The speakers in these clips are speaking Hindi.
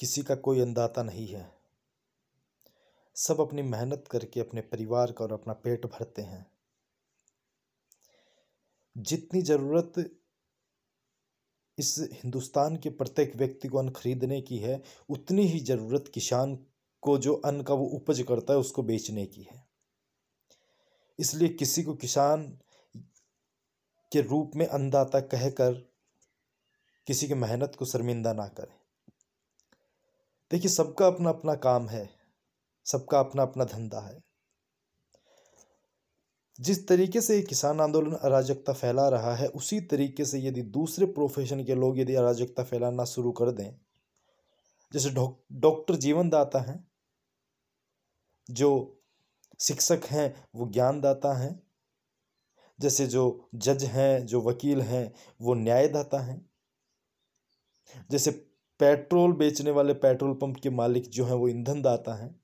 किसी का कोई अंदाता नहीं है सब अपनी मेहनत करके अपने परिवार का और अपना पेट भरते हैं जितनी ज़रूरत इस हिंदुस्तान के प्रत्येक व्यक्ति को अन्न खरीदने की है उतनी ही ज़रूरत किसान को जो अन्न का वो उपज करता है उसको बेचने की है इसलिए किसी को किसान के रूप में अन्नदाता कहकर किसी की मेहनत को शर्मिंदा ना करें देखिए सबका अपना अपना काम है सबका अपना अपना धंधा है जिस तरीके से किसान आंदोलन अराजकता फैला रहा है उसी तरीके से यदि दूसरे प्रोफेशन के लोग यदि अराजकता फैलाना शुरू कर दें जैसे डॉक्टर जीवनदाता हैं जो शिक्षक हैं वो ज्ञानदाता हैं जैसे जो जज हैं जो वकील हैं वो न्यायदाता हैं जैसे पेट्रोल बेचने वाले पेट्रोल पंप के मालिक जो हैं वो ईंधन दाता हैं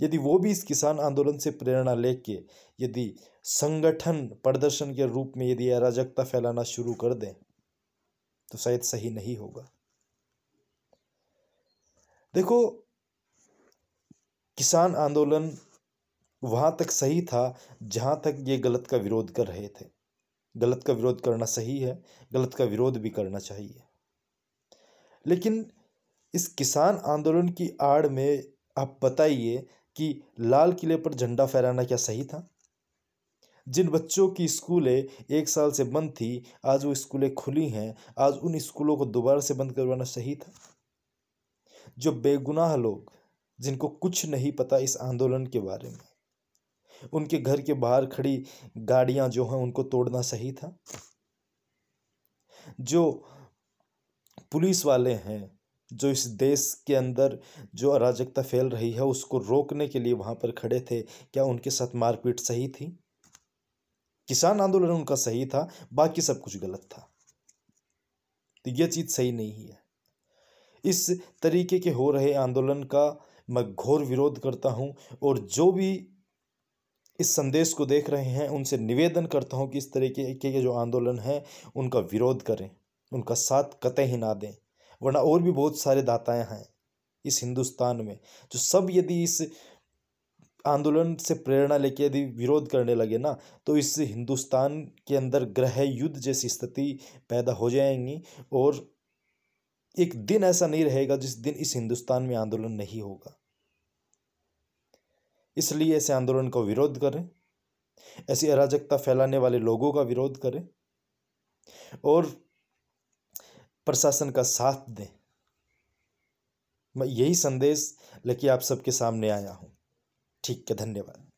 यदि वो भी इस किसान आंदोलन से प्रेरणा लेके यदि संगठन प्रदर्शन के रूप में यदि अराजकता फैलाना शुरू कर दें तो शायद सही नहीं होगा देखो किसान आंदोलन वहाँ तक सही था जहाँ तक ये गलत का विरोध कर रहे थे गलत का विरोध करना सही है गलत का विरोध भी करना चाहिए लेकिन इस किसान आंदोलन की आड़ में आप बताइए कि लाल किले पर झंडा फहराना क्या सही था जिन बच्चों की स्कूलें एक साल से बंद थी आज वो स्कूलें खुली हैं आज उन स्कूलों को दोबारा से बंद करवाना सही था जो बेगुनाह लोग जिनको कुछ नहीं पता इस आंदोलन के बारे में उनके घर के बाहर खड़ी गाड़ियां जो हैं उनको तोड़ना सही था जो पुलिस वाले हैं जो इस देश के अंदर जो अराजकता फैल रही है उसको रोकने के लिए वहाँ पर खड़े थे क्या उनके साथ मारपीट सही थी किसान आंदोलन उनका सही था बाकी सब कुछ गलत था तो यह चीज़ सही नहीं है इस तरीके के हो रहे आंदोलन का मैं घोर विरोध करता हूँ और जो भी इस संदेश को देख रहे हैं उनसे निवेदन करता हूँ कि इस तरीके के जो आंदोलन हैं उनका विरोध करें उनका साथ कतई ही ना दें वरना और भी बहुत सारे दाताएं हैं इस हिंदुस्तान में जो सब यदि इस आंदोलन से प्रेरणा लेके यदि विरोध करने लगे ना तो इस हिंदुस्तान के अंदर ग्रह युद्ध जैसी स्थिति पैदा हो जाएंगी और एक दिन ऐसा नहीं रहेगा जिस दिन इस हिंदुस्तान में आंदोलन नहीं होगा इसलिए ऐसे आंदोलन का विरोध करें ऐसी अराजकता फैलाने वाले लोगों का विरोध करें और प्रशासन का साथ दें मैं यही संदेश लेके आप सबके सामने आया हूँ ठीक है धन्यवाद